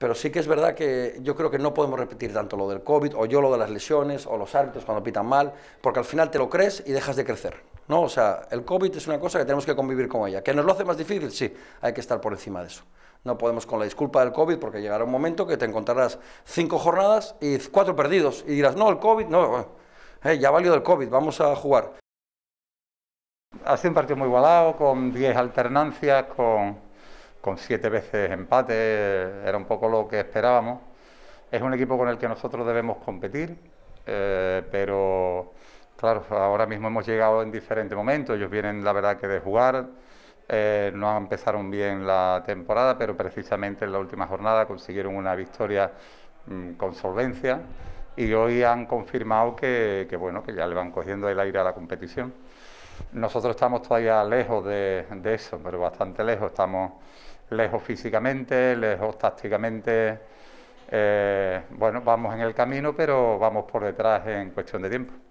Pero sí que es verdad que yo creo que no podemos repetir tanto lo del COVID, o yo lo de las lesiones, o los árbitros cuando pitan mal, porque al final te lo crees y dejas de crecer. ¿no? O sea, el COVID es una cosa que tenemos que convivir con ella. ¿Que nos lo hace más difícil? Sí, hay que estar por encima de eso. No podemos con la disculpa del COVID, porque llegará un momento que te encontrarás cinco jornadas y cuatro perdidos, y dirás, no, el COVID, no, eh, ya valió del COVID, vamos a jugar. Ha un partido muy igualado, con 10 alternancias, con con siete veces empate, era un poco lo que esperábamos. Es un equipo con el que nosotros debemos competir, eh, pero claro, ahora mismo hemos llegado en diferentes momentos, ellos vienen la verdad que de jugar, eh, no empezaron bien la temporada, pero precisamente en la última jornada consiguieron una victoria mm, con solvencia y hoy han confirmado que, bueno, que ya le van cogiendo el aire a la competición. Nosotros estamos todavía lejos de, eso, pero bastante lejos. Estamos lejos físicamente, lejos tácticamente. Eh, bueno, vamos en el camino, pero vamos por detrás en cuestión de tiempo.